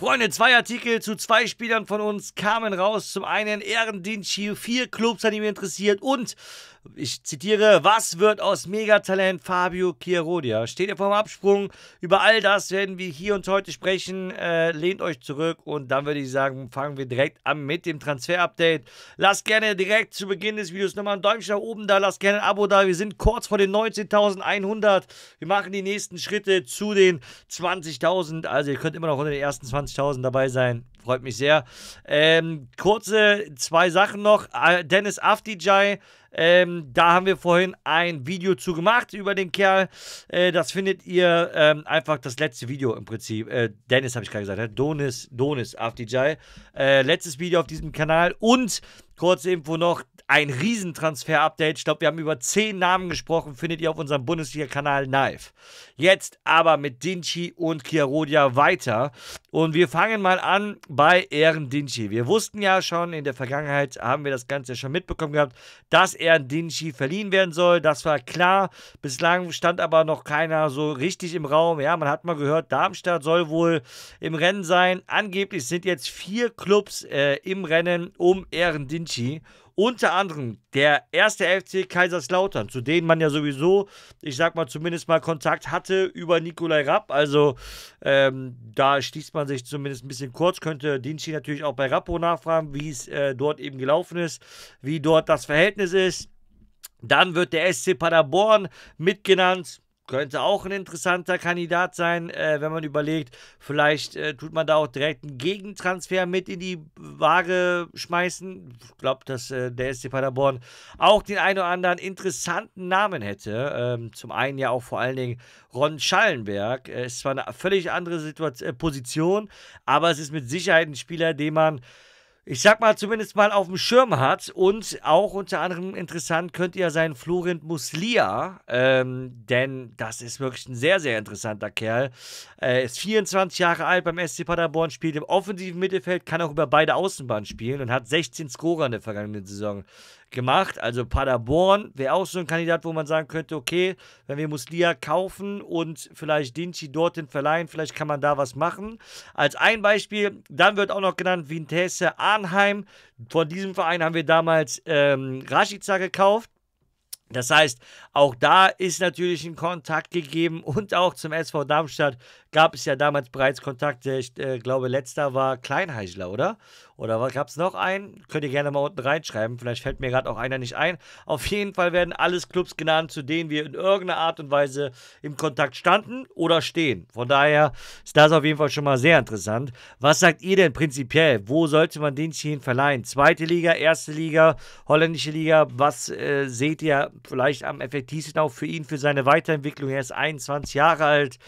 Freunde, zwei Artikel zu zwei Spielern von uns kamen raus. Zum einen Ehrendienst hier, vier Clubs an ihm interessiert und ich zitiere, was wird aus Megatalent Fabio Chiarodia? Steht ihr vorm Absprung? Über all das werden wir hier und heute sprechen. Äh, lehnt euch zurück und dann würde ich sagen, fangen wir direkt an mit dem Transfer-Update. Lasst gerne direkt zu Beginn des Videos nochmal ein Däumchen nach oben da, lasst gerne ein Abo da. Wir sind kurz vor den 19.100. Wir machen die nächsten Schritte zu den 20.000. Also ihr könnt immer noch unter den ersten 20.000 dabei sein freut mich sehr. Ähm, kurze zwei Sachen noch. Äh, Dennis Afdijay, ähm, da haben wir vorhin ein Video zu gemacht über den Kerl. Äh, das findet ihr ähm, einfach das letzte Video im Prinzip. Äh, Dennis habe ich gerade gesagt, ne? Donis, Donis Afdijay. Äh, letztes Video auf diesem Kanal und Kurze Info noch, ein Riesentransfer-Update. Ich glaube, wir haben über zehn Namen gesprochen, findet ihr auf unserem Bundesliga-Kanal Live. Jetzt aber mit Dinci und Chiarodia weiter. Und wir fangen mal an bei Ehren Dinci. Wir wussten ja schon, in der Vergangenheit haben wir das Ganze schon mitbekommen gehabt, dass Ehren Dinci verliehen werden soll. Das war klar. Bislang stand aber noch keiner so richtig im Raum. Ja, man hat mal gehört, Darmstadt soll wohl im Rennen sein. Angeblich sind jetzt vier Clubs äh, im Rennen um Ehren Dinci Vinci, unter anderem der erste FC Kaiserslautern, zu denen man ja sowieso, ich sag mal zumindest mal Kontakt hatte über Nikolai Rapp. Also ähm, da stieß man sich zumindest ein bisschen kurz. Könnte Vinci natürlich auch bei Rappo nachfragen, wie es äh, dort eben gelaufen ist, wie dort das Verhältnis ist. Dann wird der SC Paderborn mitgenannt könnte auch ein interessanter Kandidat sein, äh, wenn man überlegt, vielleicht äh, tut man da auch direkt einen Gegentransfer mit in die Waage schmeißen. Ich glaube, dass äh, der SC Paderborn auch den einen oder anderen interessanten Namen hätte. Ähm, zum einen ja auch vor allen Dingen Ron Schallenberg. Es ist zwar eine völlig andere Situation, äh, Position, aber es ist mit Sicherheit ein Spieler, den man ich sag mal, zumindest mal auf dem Schirm hat. Und auch unter anderem interessant könnte ja sein Florent Muslia, ähm, denn das ist wirklich ein sehr, sehr interessanter Kerl. Äh, ist 24 Jahre alt beim SC Paderborn, spielt im offensiven Mittelfeld, kann auch über beide Außenbahnen spielen und hat 16 Scorer in der vergangenen Saison gemacht. Also Paderborn wäre auch so ein Kandidat, wo man sagen könnte, okay, wenn wir Muslia kaufen und vielleicht Dinci dorthin verleihen, vielleicht kann man da was machen. Als ein Beispiel, dann wird auch noch genannt Vintesse Arnheim. Von diesem Verein haben wir damals ähm, Rashica gekauft. Das heißt, auch da ist natürlich ein Kontakt gegeben und auch zum SV Darmstadt gab es ja damals bereits Kontakte. Ich äh, glaube, letzter war Kleinheichler, oder? Oder gab es noch einen? Könnt ihr gerne mal unten reinschreiben. Vielleicht fällt mir gerade auch einer nicht ein. Auf jeden Fall werden alles Clubs genannt, zu denen wir in irgendeiner Art und Weise im Kontakt standen oder stehen. Von daher ist das auf jeden Fall schon mal sehr interessant. Was sagt ihr denn prinzipiell? Wo sollte man den hin verleihen? Zweite Liga, erste Liga, holländische Liga? Was äh, seht ihr vielleicht am effektivsten auch für ihn, für seine Weiterentwicklung? Er ist 21 Jahre alt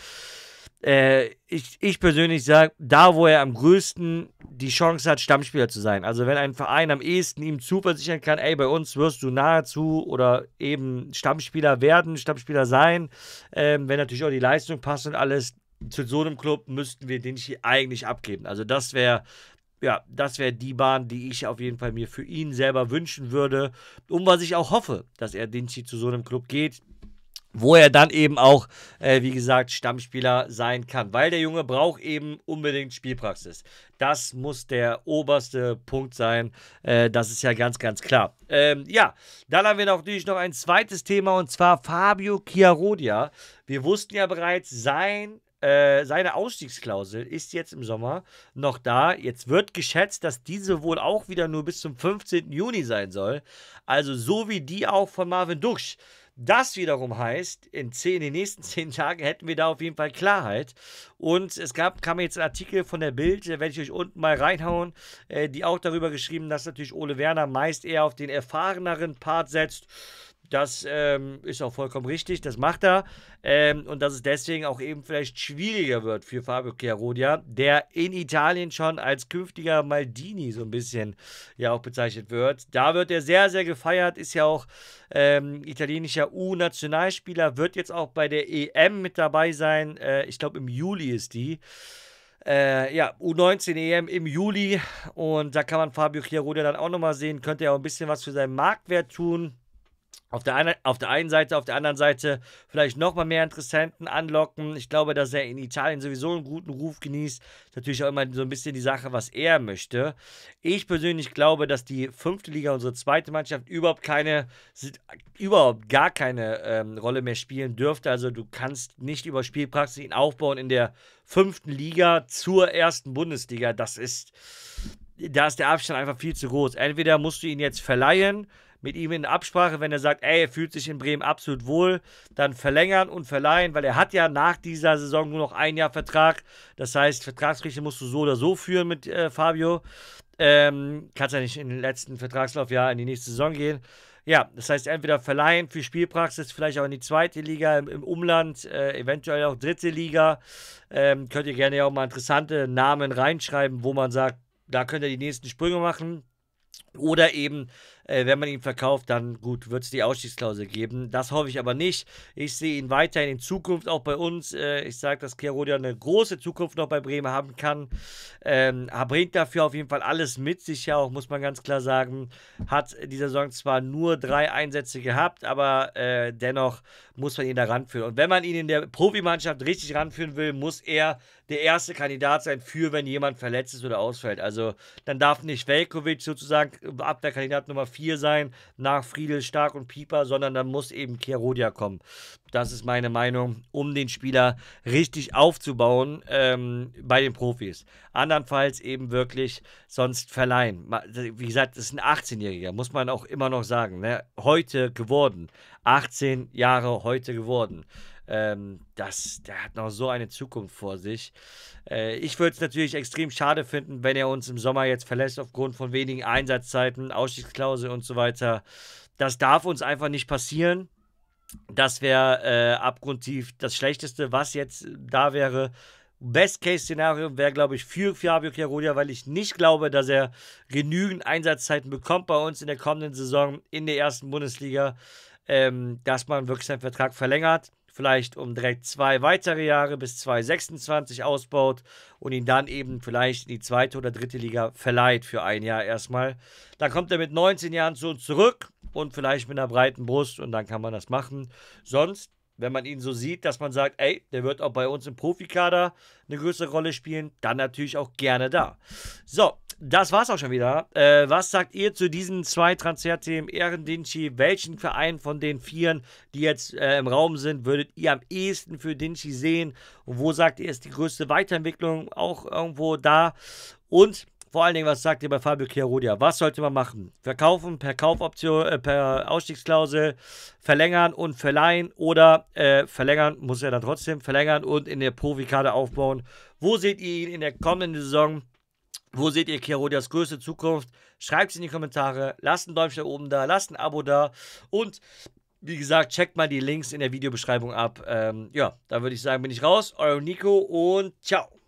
äh, ich, ich persönlich sage, da wo er am größten die Chance hat, Stammspieler zu sein. Also wenn ein Verein am ehesten ihm zuversichern kann, ey, bei uns wirst du nahezu oder eben Stammspieler werden, Stammspieler sein, ähm, wenn natürlich auch die Leistung passt und alles, zu so einem Club müssten wir den hier eigentlich abgeben. Also das wäre ja, das wäre die Bahn, die ich auf jeden Fall mir für ihn selber wünschen würde. Um was ich auch hoffe, dass er Dinci zu so einem Club geht wo er dann eben auch, äh, wie gesagt, Stammspieler sein kann, weil der Junge braucht eben unbedingt Spielpraxis. Das muss der oberste Punkt sein. Äh, das ist ja ganz, ganz klar. Ähm, ja, dann haben wir natürlich noch ein zweites Thema und zwar Fabio Chiarodia. Wir wussten ja bereits, sein äh, seine Ausstiegsklausel ist jetzt im Sommer noch da. Jetzt wird geschätzt, dass diese wohl auch wieder nur bis zum 15. Juni sein soll. Also so wie die auch von Marvin Ducksch. Das wiederum heißt, in, zehn, in den nächsten zehn Tagen hätten wir da auf jeden Fall Klarheit. Und es gab, kam jetzt ein Artikel von der Bild, werde ich euch unten mal reinhauen, äh, die auch darüber geschrieben, dass natürlich Ole Werner meist eher auf den erfahreneren Part setzt. Das ähm, ist auch vollkommen richtig, das macht er. Ähm, und dass es deswegen auch eben vielleicht schwieriger wird für Fabio Chiarodia, der in Italien schon als künftiger Maldini so ein bisschen ja auch bezeichnet wird. Da wird er sehr, sehr gefeiert, ist ja auch ähm, italienischer U-Nationalspieler, wird jetzt auch bei der EM mit dabei sein. Äh, ich glaube, im Juli ist die. Äh, ja, U19 EM im Juli und da kann man Fabio Chiarodia dann auch nochmal sehen, könnte ja auch ein bisschen was für seinen Marktwert tun auf der, einen, auf der einen Seite, auf der anderen Seite vielleicht nochmal mehr Interessenten anlocken. Ich glaube, dass er in Italien sowieso einen guten Ruf genießt. natürlich auch immer so ein bisschen die Sache, was er möchte. Ich persönlich glaube, dass die fünfte Liga, unsere zweite Mannschaft, überhaupt keine, überhaupt gar keine ähm, Rolle mehr spielen dürfte. Also du kannst nicht über Spielpraxis ihn aufbauen in der fünften Liga zur ersten Bundesliga. Das ist, da ist der Abstand einfach viel zu groß. Entweder musst du ihn jetzt verleihen, mit ihm in Absprache, wenn er sagt, ey, er fühlt sich in Bremen absolut wohl, dann verlängern und verleihen, weil er hat ja nach dieser Saison nur noch ein Jahr Vertrag. Das heißt, Vertragsrichter musst du so oder so führen mit äh, Fabio. Ähm, kannst ja nicht in den letzten Vertragslauf ja in die nächste Saison gehen. Ja, das heißt, entweder verleihen für Spielpraxis, vielleicht auch in die zweite Liga, im, im Umland, äh, eventuell auch dritte Liga. Ähm, könnt ihr gerne ja auch mal interessante Namen reinschreiben, wo man sagt, da könnt ihr die nächsten Sprünge machen. Oder eben äh, wenn man ihn verkauft, dann gut, wird es die Ausstiegsklausel geben. Das hoffe ich aber nicht. Ich sehe ihn weiterhin in Zukunft auch bei uns. Äh, ich sage, dass Kerodia eine große Zukunft noch bei Bremen haben kann. Ähm, er bringt dafür auf jeden Fall alles mit sich ja auch, muss man ganz klar sagen. Hat in dieser Saison zwar nur drei Einsätze gehabt, aber äh, dennoch muss man ihn da ranführen. Und wenn man ihn in der Profimannschaft richtig ranführen will, muss er der erste Kandidat sein für, wenn jemand verletzt ist oder ausfällt. Also dann darf nicht Velkovic sozusagen äh, Abwehrkandidat Nummer 4 4 sein nach Friedel Stark und Pieper, sondern dann muss eben Kerodia kommen. Das ist meine Meinung, um den Spieler richtig aufzubauen ähm, bei den Profis. Andernfalls eben wirklich sonst verleihen. Wie gesagt, das ist ein 18-Jähriger, muss man auch immer noch sagen. Ne? Heute geworden. 18 Jahre heute geworden ähm, das, der hat noch so eine Zukunft vor sich. Äh, ich würde es natürlich extrem schade finden, wenn er uns im Sommer jetzt verlässt aufgrund von wenigen Einsatzzeiten, Ausstiegsklausel und so weiter. Das darf uns einfach nicht passieren. Das wäre äh, abgrundtief das Schlechteste, was jetzt da wäre. Best-Case-Szenario wäre, glaube ich, für Fabio Chiarodia, weil ich nicht glaube, dass er genügend Einsatzzeiten bekommt bei uns in der kommenden Saison in der ersten Bundesliga, ähm, dass man wirklich seinen Vertrag verlängert vielleicht um direkt zwei weitere Jahre bis 2026 ausbaut und ihn dann eben vielleicht in die zweite oder dritte Liga verleiht für ein Jahr erstmal. Dann kommt er mit 19 Jahren zu uns zurück und vielleicht mit einer breiten Brust und dann kann man das machen. Sonst wenn man ihn so sieht, dass man sagt, ey, der wird auch bei uns im Profikader eine größere Rolle spielen, dann natürlich auch gerne da. So, das war's auch schon wieder. Äh, was sagt ihr zu diesen zwei Transferthemen Ehren-Dinci? Welchen Verein von den Vieren, die jetzt äh, im Raum sind, würdet ihr am ehesten für Dinci sehen? Und wo sagt ihr, ist die größte Weiterentwicklung auch irgendwo da? Und vor allen Dingen, was sagt ihr bei Fabio Chiarodia? Was sollte man machen? Verkaufen per Kaufoption, äh, per Ausstiegsklausel, verlängern und verleihen oder äh, verlängern, muss er dann trotzdem verlängern und in der Profikade aufbauen. Wo seht ihr ihn in der kommenden Saison? Wo seht ihr Kerodias größte Zukunft? Schreibt es in die Kommentare, lasst ein Däumchen oben da, lasst ein Abo da und wie gesagt, checkt mal die Links in der Videobeschreibung ab. Ähm, ja, da würde ich sagen, bin ich raus. Euer Nico und ciao.